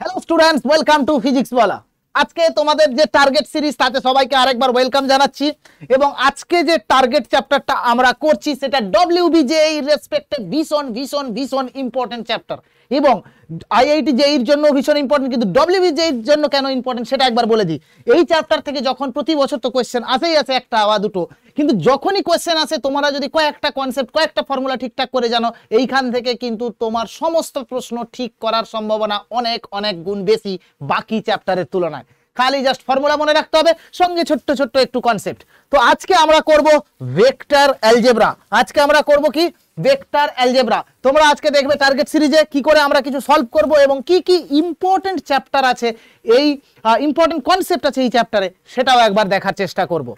hello students welcome to physics বলা আজকে তোমাদের যে টার্গেট সিরিজ তাতে সবাইকে আরেকবার ওয়েলকাম জানাচ্ছি এবং আজকে যে টার্গেট চ্যাপ্টারটা আমরা করছি সেটা ডব্লিউবিজে এই রেসপেক্টে ভীষণ ভীষণ ভীষণ ইম্পর্টেন্ট চ্যাপ্টার এবং আইআইটি জেইর e e জন্য ভীষণ ইম্পর্টেন্ট কিন্তু ডব্লিউবি জেইর e জন্য কেন ইম্পর্টেন্ট সেটা একবার বলে দিই এই চ্যাপ্টার থেকে যখন প্রতি বছর তো কোয়েশ্চেন আসেই আছে একটা আওয়া দুটো কিন্তু যখনই কোয়েশ্চেন আসে তোমরা যদি কয়েকটা কনসেপ্ট কয়েকটা ফর্মুলা ঠিকঠাক করে জানো এইখান থেকে কিন্তু তোমার সমস্ত প্রশ্ন ঠিক করার সম্ভাবনা অনেক অনেক গুণ বেশি বাকি চ্যাপ্টারের তুলনায় খালি জাস্ট ফর্মুলা মনে রাখতে হবে সঙ্গে ছোট্ট ছোট্ট একটু কনসেপ্ট তো আজকে আমরা করব ভেক্টর অ্যালজেব্রা আজকে আমরা করব কি ভেক্টর অ্যালজেব্রা তোমরা আজকে দেখবে টার্গেট সিরিজে কি করে আমরা কিছু সলভ করব এবং কি কি ইম্পর্টেন্ট চ্যাপ্টার আছে এই ইম্পর্টেন্ট কনসেপ্ট আছে এই চ্যাপ্টারে সেটাও একবার দেখার চেষ্টা করব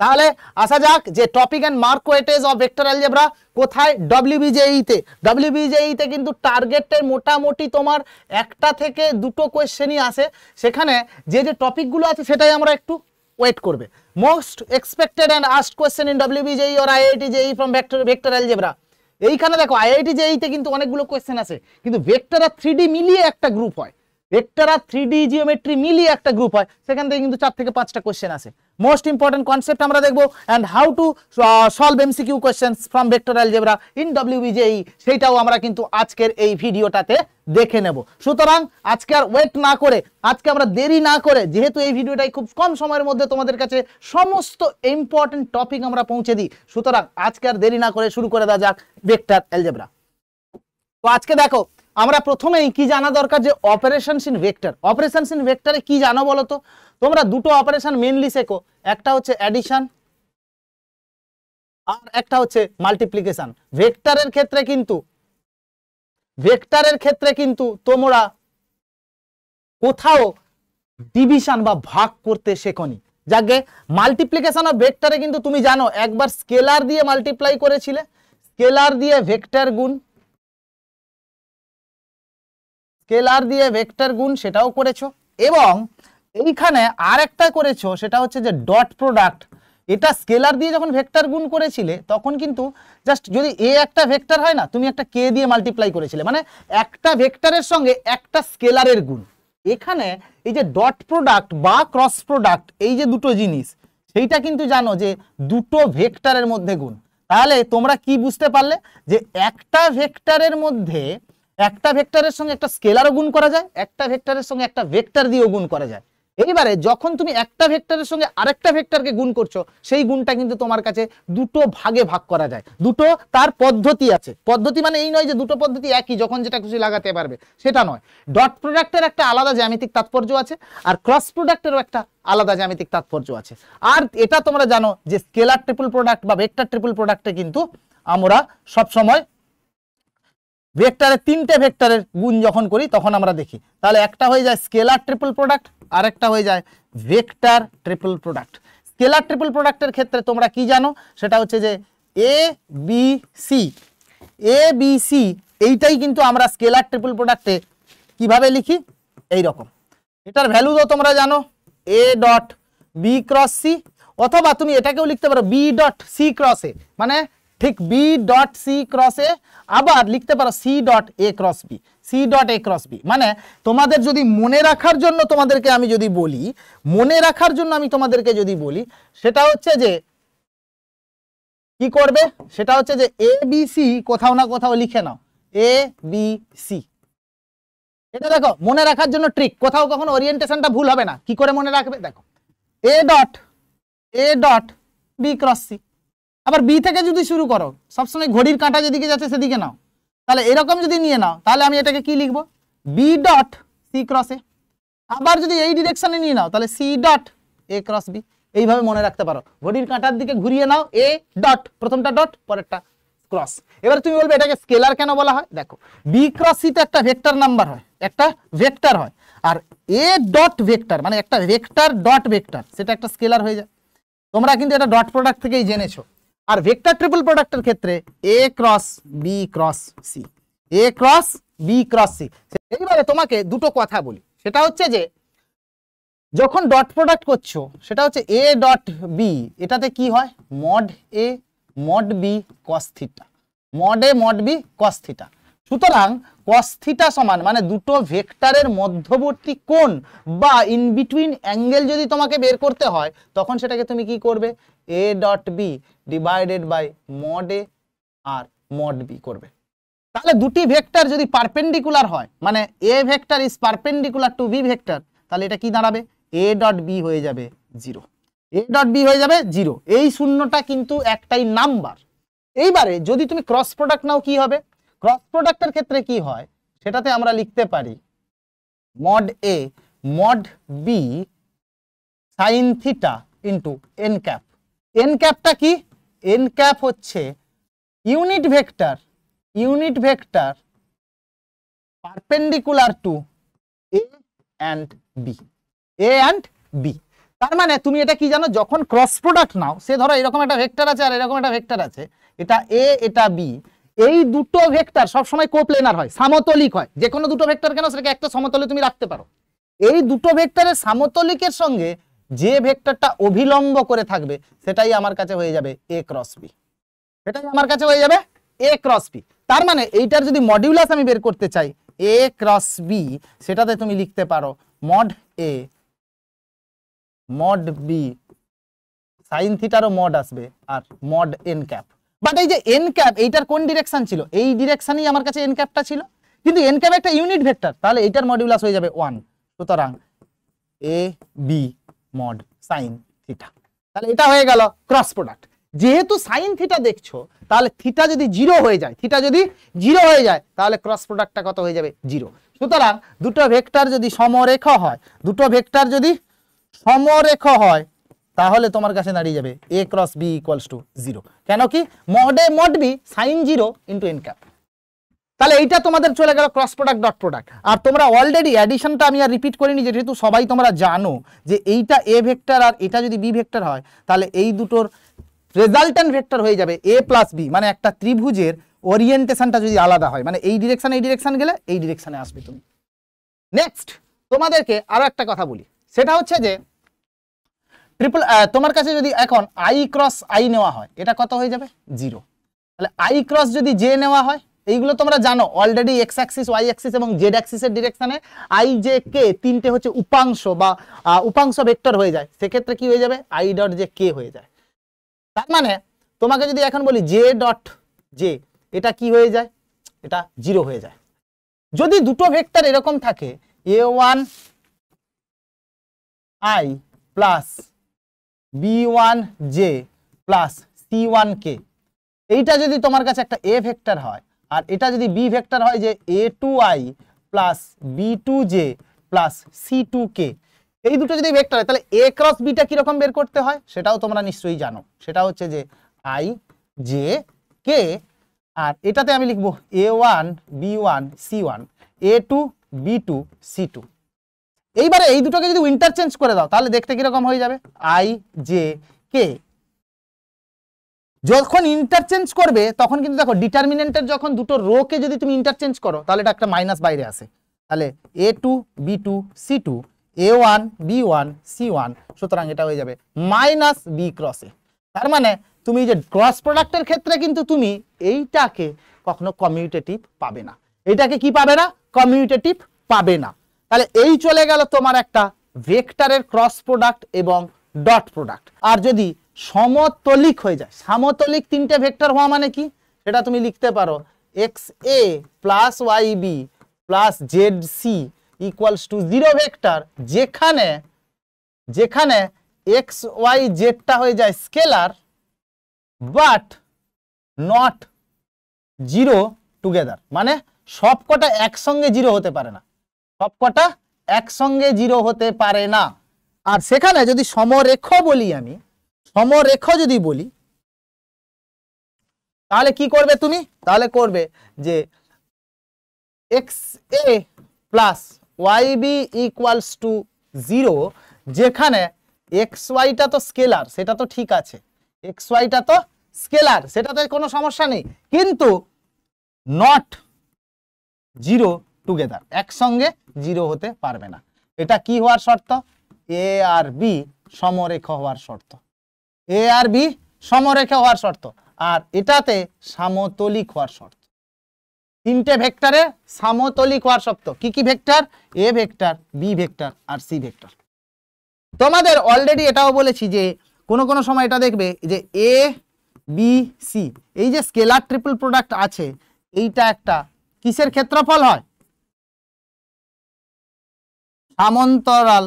তাহলে আসা যাক যে topic and mark weightage of vector algebra কোথায় ডব্লিউবিজেইতে ডব্লিউবিজেইতে কিন্তু টার্গেটের মোটামুটি তোমার একটা থেকে দুটো কোয়েশ্চেনই আসে সেখানে যে যে টপিকগুলো আছে সেটাই আমরা একটু ওয়েট করবে most expected and asked question in WBJEE or IIT JEE from vector vector algebra এইখানে দেখো আইআইটি জেইতে e কিন্তু অনেকগুলো কোয়েশ্চেন আছে কিন্তু ভেক্টর আর থ্রি মিলিয়ে একটা গ্রুপ হয় ভেক্টর আর থ্রি ডি জিওমেট্রি মিলিয়ে একটা গ্রুপ হয় সেখান থেকে কিন্তু চার থেকে পাঁচটা কোয়েশ্চেন আসে মোস্ট ইম্পর্টেন্ট কনসেপ্ট আমরা দেখবো and how to solve MCQ question from vector algebra in WBJEE সেইটাও আমরা কিন্তু আজকের এই ভিডিওটাতে দেখে নেব সুতরাং আজকে আর ওয়েট না করে আজকে আমরা দেরি না করে যেহেতু এই ভিডিওটাই খুব কম সময়ের মধ্যে তোমাদের কাছে সমস্ত ইম্পর্টেন্ট টপিক আমরা পৌঁছে দিই সুতরাং আজকে আর দেরি না করে শুরু করে দেওয়া যাক ভেক্টর অ্যালজেব্রা তো আজকে দেখো আমরা প্রথমেই কি জানা দরকার যে operation in vector operation in ভেক্টরে কি জানো বলো তো তোমরা দুটো অপারেশন মেনলি শেখো একটা হচ্ছে অ্যাডিশন আর একটা হচ্ছে মাল্টিপ্লিকেশন ভেক্টরের ক্ষেত্রে কিন্তু ভেক্টরের ক্ষেত্রে কিন্তু তোমরা কোথাও ডিভিশন বা ভাগ করতে শেখনি যাকে মাল্টিপ্লিকেশন অফ ভেক্টরে কিন্তু তুমি জানো একবার স্কেলার দিয়ে মাল্টিপ্লাই করেছিলে স্কেলার দিয়ে ভেক্টর গুণ স্কেলার দিয়ে ভেক্টর গুণ সেটাও করেছো এবং এইখানে আর একটা করেছো সেটা হচ্ছে যে ডট প্রোডাক্ট এটা স্কেলার দিয়ে যখন ভেক্টর গুণ করেছিলে তখন কিন্তু জাস্ট যদি এ একটা ভেক্টর হয় না তুমি একটা কে দিয়ে মাল্টিপ্লাই করেছিলে মানে একটা ভেক্টরের সঙ্গে একটা স্কেলারের গুণ এখানে এই যে ডট প্রোডাক্ট বা ক্রস প্রোডাক্ট এই যে দুটো জিনিস সেইটা কিন্তু জানো যে দুটো ভেক্টরের মধ্যে গুণ তাহলে তোমরা কি বুঝতে পারলে যে একটা ভেক্টরের মধ্যে একটা ভেক্টরের সঙ্গে একটা স্কেলারও গুণ করা যায় একটা ভেক্টরের সঙ্গে একটা ভেক্টর দিয়েও গুণ করা যায় এইবারে যখন তুমি একটা ভেক্টরের সঙ্গে আরেকটা ভেক্টরকে গুণ করছো সেই গুণটা কিন্তু তোমার কাছে দুটো ভাগে ভাগ করা যায় দুটো তার পদ্ধতি আছে পদ্ধতি মানে এই নয় যে দুটো পদ্ধতি একই যখন যেটা খুশি লাগাতে পারবে সেটা নয় ডট প্রোডাক্টের একটা আলাদা জ্যামিতিক তাৎপর্য আছে আর ক্রস প্রোডাক্টেরও একটা আলাদা জ্যামিতিক তাৎপর্য আছে আর এটা তোমরা জানো যে স্কেলার ট্রিপল প্রোডাক্ট বা ভেক্টর ট্রিপল প্রোডাক্টে কিন্তু আমরা সবসময় ভেক্টরের তিনটে ভেক্টরের গুণ যখন করি তখন আমরা দেখি তাহলে একটা হয়ে যায় স্কেলার ট্রিপল প্রোডাক্ট আর একটা হয়ে যায় vector triple product scalar triple প্রোডাক্টের ক্ষেত্রে তোমরা কি জানো সেটা হচ্ছে যে A B C A B C এইটাই কিন্তু আমরা স্কেলার ট্রিপল প্রোডাক্টে কিভাবে লিখি এই রকম এটার ভ্যালু তো তোমরা জানো A dot B cross C অথবা তুমি এটাকেও লিখতে পারো বি ডট সি ক্রসে মানে ঠিক B dot C cross A আবার লিখতে পারো C dot A cross B C dot A cross B মানে তোমাদের যদি মনে রাখার জন্য তোমাদেরকে আমি যদি বলি মনে রাখার জন্য আমি তোমাদেরকে যদি বলি সেটা হচ্ছে যে কি করবে সেটা হচ্ছে যে এ বি সি কোথাও না কোথাও লিখে নাও এ বি সি এটা দেখো মনে রাখার জন্য ট্রিক কোথাও কখনো ওরিয়েন্টেশনটা ভুল হবে না কি করে মনে রাখবে দেখো A dot A dot B cross C আবার বি থেকে যদি শুরু করো সবসময় ঘড়ির কাঁটা যেদিকে যাচ্ছে সেদিকে নাও তাহলে এরকম যদি নিয়ে নাও তাহলে আমি এটাকে কি লিখবো B dot C cross A আবার যদি এই ডিরেকশনে নিয়ে নাও তাহলে C dot A cross B এইভাবে মনে রাখতে পারো ঘড়ির কাঁটার দিকে ঘুরিয়ে নাও এ ডট প্রথমটা ডট পরেরটা ক্রস এবার তুমি বলবে এটাকে স্কেলার কেন বলা হয় দেখো বি ক্রস সি তো একটা ভেক্টর নাম্বার হয় একটা ভেক্টর হয় আর এ ডট ভেক্টর মানে একটা ভেক্টর ডট ভেক্টর সেটা একটা স্কেলার হয়ে যায় তোমরা কিন্তু এটা ডট প্রোডাক্ট থেকেই জেনেছো আর ভেক্টর ট্রিপল প্রোডাক্টের ক্ষেত্রে A cross B cross C A cross B cross C এইভাবে তোমাকে দুটো কথা বলি সেটা হচ্ছে যে যখন ডট প্রোডাক্ট করছো সেটা হচ্ছে এ ডট বি এটাতে কি হয় mod A mod B cos theta mod A mod B cos theta সুতরাং কস্থিটা সমান মানে দুটো ভেক্টরের মধ্যবর্তী কোণ বা ইন বিটুইন অ্যাঙ্গেল যদি তোমাকে বের করতে হয় তখন সেটাকে তুমি কি করবে A dot B divided by mod A আর মড বি করবে তাহলে দুটি ভেক্টর যদি পারপেন্ডিকুলার হয় মানে A vector is perpendicular to B vector তাহলে এটা কি দাঁড়াবে এ ডট বি হয়ে যাবে জিরো এ ডট বি হয়ে যাবে জিরো এই শূন্যটা কিন্তু একটাই নাম্বার এইবারে যদি তুমি ক্রস প্রোডাক্ট নাও কি হবে ক্রস প্রোডাক্টের ক্ষেত্রে কি হয় সেটাতে আমরা লিখতে পারি mod A mod B sine theta into N cap N ক্যাপটা কি এন ক্যাপ হচ্ছে unit vector unit vector perpendicular to A and B A and B তার মানে তুমি এটা কি জানো যখন ক্রস প্রোডাক্ট নাও সে ধরো এরকম একটা ভেক্টর আছে আর এরকম একটা ভেক্টর আছে এটা এ এটা বি এই দুটো ভেক্টর সবসময় কোপ্লেনার হয় সামতলিক হয় যে কোনো দুটো ভেক্টর কেন সেটাকে একটা সমতলে তুমি রাখতে পারো এই দুটো ভেক্টরের সামতলিকের সঙ্গে যে ভেক্টরটা অভিলম্ব করে থাকবে সেটাই আমার কাছে হয়ে যাবে এ ক্রস বি সেটাই আমার কাছে হয়ে যাবে এ ক্রস বি তার মানে এইটার যদি মডিউলাস আমি বের করতে চাই এ ক্রস বি সেটাতে তুমি লিখতে পারো mod A mod B sine থিটারও মড আসবে আর মড এন ক্যাপ বাট এই যে এন ক্যাপ এইটার কোন ডিরেকশন ছিল এই ডিরেকশনই আমার কাছে এন ক্যাপটা ছিল কিন্তু এন ক্যাপ একটা ইউনিট ভেক্টর তাহলে এইটার মডিউলাস হয়ে যাবে ওয়ান সুতরাং A B mod sine theta তাহলে এটা হয়ে গেল ক্রস প্রোডাক্ট যেহেতু সাইন থিটা দেখছো তাহলে থিটা যদি জিরো হয়ে যায় থিটা যদি জিরো হয়ে যায় তাহলে ক্রস প্রোডাক্টটা কত হয়ে যাবে জিরো সুতরাং দুটো ভেক্টর যদি সমরেখ হয় দুটো ভেক্টর যদি সমরেখ হয় তাহলে তোমার কাছে দাঁড়িয়ে যাবে A cross B equals to zero কেন কি মডে mod B sine zero into N cap তাহলে এইটা তোমাদের চলে গেল ক্রস প্রোডাক্ট ডট প্রোডাক্ট আর তোমরা অলরেডি অ্যাডিশনটা আমি আর রিপিট করিনি যেহেতু সবাই তোমরা জানো যে এইটা এ ভেক্টর আর এটা যদি বি ভেক্টর হয় তাহলে এই দুটোর রেজাল্টেন্ট ভেক্টর হয়ে যাবে এ প্লাস বি মানে একটা ত্রিভুজের ওরিয়েন্টেশনটা যদি আলাদা হয় মানে এই ডিরেকশান এই ডিরেকশান গেলে এই ডিরেকশানে আসবে তুমি নেক্সট তোমাদেরকে আরও একটা কথা বলি সেটা হচ্ছে যে ট্রিপল তোমার কাছে যদি এখন আই ক্রস আই নেওয়া হয় এটা কত হয়ে যাবে জিরো তাহলে আই ক্রস যদি জে নেওয়া হয় এইগুলো তোমরা জানো already X axis Y axis এবং জেড অ্যাক্সিসের ডিরেকশনে আই জে কে তিনটে হচ্ছে উপাংশ বা উপাংশ ভেক্টর হয়ে যায় সেক্ষেত্রে কি হয়ে যাবে আই ডট জে কে হয়ে যায় তার মানে তোমাকে যদি এখন বলি জে ডট জে এটা কি হয়ে যায় এটা জিরো হয়ে যায় যদি দুটো ভেক্টর এরকম থাকে A one I plus B one J plus C one K এইটা যদি তোমার কাছে একটা এ ভেক্টর হয় আর এটা যদি বি ভেক্টর হয় যে A two I plus B two J plus C two K এই দুটো যদি ভেক্টর হয় তাহলে এ ক্রস বিটা কীরকম বের করতে হয় সেটাও তোমরা নিশ্চয়ই জানো সেটা হচ্ছে যে আই জে কে আর এটাতে আমি লিখব A one B one C one A two B two C two এইবারে এই দুটোকে যদি উইন্টার চেঞ্জ করে দাও তাহলে দেখতে কিরকম হয়ে যাবে আই জে কে যখন ইন্টারচেঞ্জ করবে তখন কিন্তু দেখো ডিটারমিনেন্টের যখন দুটো রোকে যদি তুমি ইন্টারচেঞ্জ করো তাহলে এটা একটা মাইনাস বাইরে আসে তাহলে A two B two C two A one B one C one সুতরাং এটা হয়ে যাবে মাইনাস বি ক্রসে তার মানে তুমি যে ক্রস প্রোডাক্টের ক্ষেত্রে কিন্তু তুমি এইটাকে কখনো কমিউটেটিভ পাবে না এটাকে কি পাবে না কমিউটেটিভ পাবে না তাহলে এই চলে গেল তোমার একটা ভেক্টরের ক্রস প্রোডাক্ট এবং ডট প্রোডাক্ট আর যদি সমতলিক হয়ে যায় সমতলিক তিনটে ভেক্টর হওয়া মানে কি সেটা তুমি লিখতে পারো X A plus Y B plus Z C equals to zero vector যেখানে যেখানে এক্স ওয়াই জেডটা হয়ে যায় scalar but not zero together মানে সবকটা একসঙ্গে জিরো হতে পারে না সবকটা একসঙ্গে জিরো হতে পারে না আর সেখানে যদি সমরেখ বলি আমি সমরেখ যদি বলি তাহলে কি করবে তুমি তাহলে করবে যে X A plus Y B equals to zero যেখানে এক্স ওয়াইটা তো স্কেলার সেটা তো ঠিক আছে এক্স ওয়াইটা তো স্কেলার সেটাতে কোনো সমস্যা নেই কিন্তু নট জিরো টুগেদার একসঙ্গে জিরো হতে পারবে না এটা কি হওয়ার শর্ত এ আর বি সমরেখ হওয়ার শর্ত এ আর বি সমরেখ হওয়ার শর্ত আর এটাতে সামতলিক হওয়ার শর্ত তিনটে ভেক্টরে সামতলিক হওয়ার শর্ত কি কি vector A vector B vector আর সি ভেক্টর তোমাদের অলরেডি এটাও বলেছি যে কোনো কোনো সময় এটা দেখবে যে এ বি সি এই যে স্কেলার ট্রিপল প্রোডাক্ট আছে এইটা একটা কিসের ক্ষেত্রফল হয় সামন্তরাল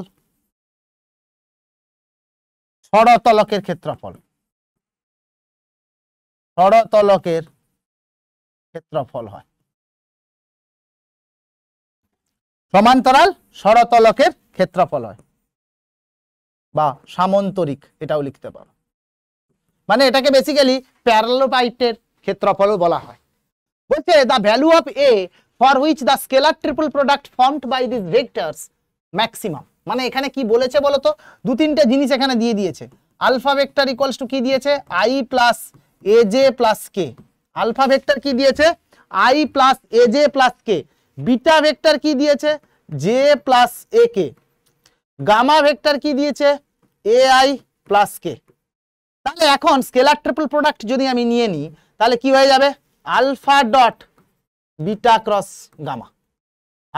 ষড়তলকের ক্ষেত্রফল ষড়তলকের ক্ষেত্রফল হয় সমান্তরাল ষড়তলকের ক্ষেত্রফল হয় বা সামন্তরিক এটাও লিখতে পারো মানে এটাকে বেসিক্যালি প্যারালোপাইটের ক্ষেত্রফলও বলা হয় বলছে the value of A for which the scalar triple product formed by this vectors maximum মানে এখানে কি বলেছে বলতো দু তিনটা জিনিস এখানে দিয়ে দিয়েছে আলফা ভেক্টর ইকুয়ালস টু কি দিয়েছে I plus A J plus K alpha vector কি দিয়েছে I plus A J plus K beta vector কি দিয়েছে J plus A K gamma vector কি দিয়েছে এ আই প্লাস কে তাহলে এখন স্কেলার ট্রিপল প্রোডাক্ট যদি আমি নিয়ে নিই তাহলে কি হয়ে যাবে alpha dot beta cross gamma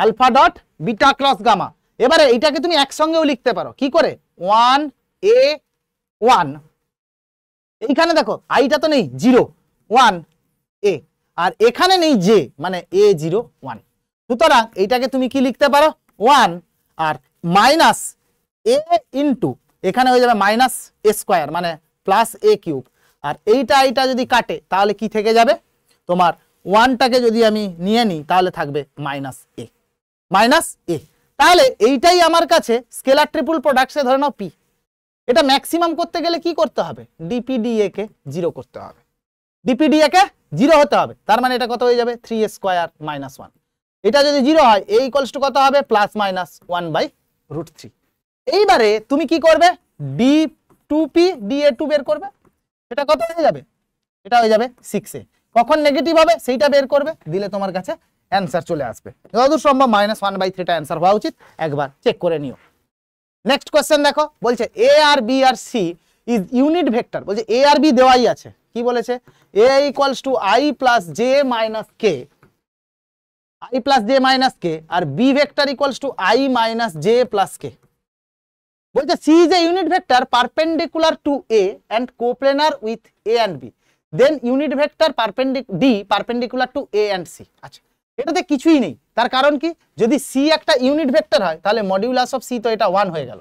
alpha dot beta cross gamma এবারে এটাকে তুমি একসঙ্গেও লিখতে পারো কি করে ওয়ান এ ওয়ান এইখানে দেখো আইটা তো নেই জিরো ওয়ান এ আর এখানে নেই জে মানে এ জিরো ওয়ান সুতরাং এইটাকে তুমি কি লিখতে পারো ওয়ান আর মাইনাস এ ইন্টু এখানে হয়ে যাবে মাইনাস এ স্কোয়ার মানে প্লাস এ কিউব আর এইটা এইটা যদি কাটে তাহলে কি থেকে যাবে তোমার ওয়ানটাকে যদি আমি নিয়ে নিই তাহলে থাকবে মাইনাস এ মাইনাস এ তাহলে এইটাই আমার কাছে স্কেলার ট্রিপুল প্রোডাক্টসে ধরে নাও পি এটা ম্যাক্সিমাম করতে গেলে কি করতে হবে ডিপিডিএ কে জিরো করতে হবে ডিপিডিএ কে জিরো হতে হবে তার মানে এটা কত হয়ে যাবে থ্রি স্কোয়ার মাইনাস ওয়ান এটা যদি জিরো হয় এই ইকলস কত হবে plus minus one by root three এইবারে তুমি কি করবে D two P D A two বের করবে এটা কত হয়ে যাবে এটা হয়ে যাবে সিক্স এ কখন নেগেটিভ হবে সেইটা বের করবে দিলে তোমার কাছে অ্যান্সার চলে আসবে যতদূর সম্ভব মাইনাস ওয়ান বাই থ্রিটা অ্যান্সার হওয়া উচিত একবার চেক করে নিও নেক্সট কোয়েশ্চেন দেখো বলছে এ আর বি আর সি ইজ ইউনিট ভেক্টর বলছে এ আর বি দেওয়াই আছে কি বলেছে A equals to I plus J minus K I plus J minus K আর B vector equals to I minus J plus K বলছে C is a unit vector perpendicular to A and coplanar with A and B then unit vector perpendicular D perpendicular to A and C আচ্ছা এটাতে কিছুই নেই তার কারণ কি যদি C একটা ইউনিট ভেক্টর হয় তাহলে মডিউলাস অফ সি তো এটা ওয়ান হয়ে গেল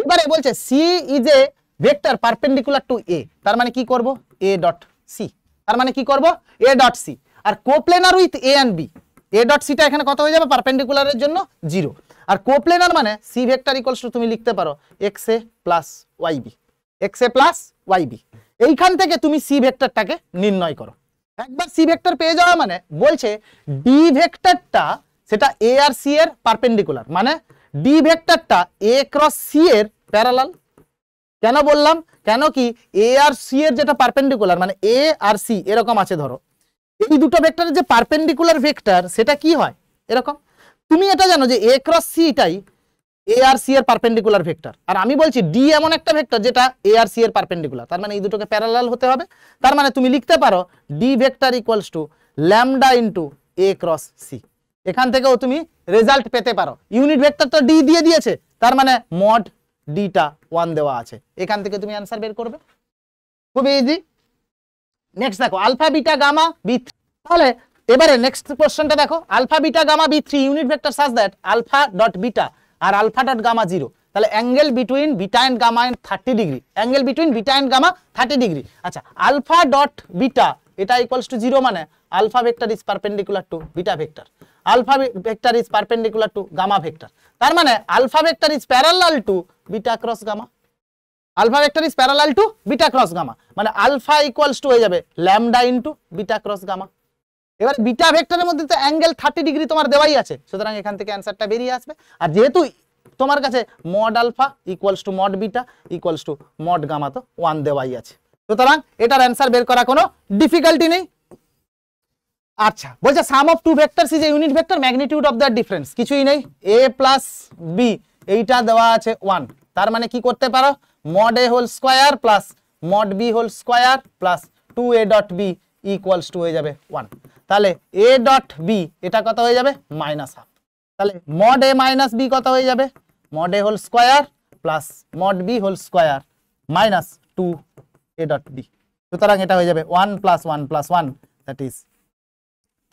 এবারে বলছে C is a vector perpendicular to A তার মানে কি করব এ ডট সি তার মানে কি করব এ ডট সি আর coplanar with A and B A dot সিটা এখানে কত হয়ে যাবে পারপেন্ডিকুলারের জন্য জিরো আর কোপ্লেনার মানে সি ভেক্টর ইকলস টু তুমি লিখতে পারো X A plus Y B X A plus Y B এইখান থেকে তুমি সি ভেক্টরটাকে নির্ণয় করো একবার সি ভেক্টর পেয়ে যাওয়া মানে বলছে ডি ভেক্টরটা সেটা এ আর সি এর পারপেন্ডিকুলার মানে ডি ভেক্টরটা এ ক্রস সি এর প্যারালাল কেন বললাম কেন কি এ আর সি এর যেটা পারপেন্ডিকুলার মানে এ আর সি এরকম আছে ধরো এই দুটো ভেক্টরের যে পারপেন্ডিকুলার ভেক্টর সেটা কি হয় এরকম তুমি এটা জানো যে এ ক্রস সিটাই এআরসি এর পারপেন্ডিকুলার ভেক্টর আর আমি বলছি ডি এমন একটা ভেক্টর যেটা এ আর সি এর পারপেন্ডিকুলার তার মানে এই দুটোকে প্যারালাল হতে হবে তার মানে তুমি লিখতে পারো D vector equals to lambda into A cross C এখান থেকেও তুমি রেজাল্ট পেতে পারো ইউনিট ভেক্টর তো ডি দিয়ে দিয়েছে তার মানে মড ডিটা ওয়ান দেওয়া আছে এখান থেকে তুমি অ্যান্সার বের করবে খুব ইজি নেক্সট দেখো আলফা বিটা গামা বি তাহলে এবারে নেক্সট কোশ্চেনটা দেখো alpha beta gamma be three unit vector such that alpha dot beta আর আলফা ডট গামা জিরো তাহলে angle between beta and gamma and thirty degree angle between beta and gamma thirty degree আচ্ছা alpha dot beta এটা equals to zero মানে alpha vector is perpendicular to beta vector alpha vector is perpendicular to gamma vector তার মানে alpha vector is parallel to beta cross gamma alpha vector is parallel to beta cross gamma মানে alpha equals to হয়ে যাবে lambda into beta cross gamma এবার beta ভেক্টরের মধ্যে তো angle thirty degree তোমার দেওয়াই আছে সুতরাং এখান থেকে অ্যান্সারটা বেরিয়ে আসবে আর যেহেতু তোমার কাছে mod alpha equals to mod beta equals to mod gamma তো ওয়ান দেওয়াই আছে সুতরাং এটার অ্যান্সার বের করা কোনো ডিফিকাল্টি নেই আচ্ছা বলছে sum of two vector is a unit vector magnitude of the difference কিছুই নেই এ প্লাস বি এইটা দেওয়া আছে ওয়ান তার মানে কি করতে পারো mod a whole square plus mod b whole square plus two a dot b equals to হয়ে যাবে ওয়ান তাহলে এ ডট বি এটা কত হয়ে যাবে মাইনাস হাফ তাহলে মড এ মাইনাস বি কত হয়ে যাবে mod a whole square plus mod b whole square minus two a dot b সুতরাং এটা হয়ে যাবে one plus one plus one that is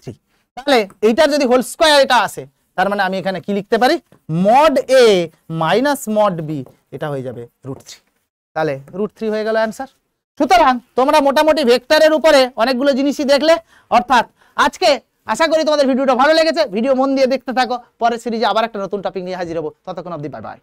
three তাহলে এইটার যদি হোল স্কোয়ার এটা আসে তার মানে আমি এখানে কি লিখতে পারি mod a minus mod b এটা হয়ে যাবে রুট থ্রি তাহলে রুট থ্রি হয়ে গেল অ্যান্সার সুতরাং তোমরা মোটামুটি ভেক্টরের উপরে অনেকগুলো জিনিসই দেখলে অর্থাৎ আজকে আশা করি তোমাদের ভিডিওটা ভালো লেগেছে ভিডিও মন দিয়ে দেখতে থাকো পরের সিরিজে আবার একটা নতুন টপিক নিয়ে হাজির হবো ততক্ষণ অব্দি বাই বাই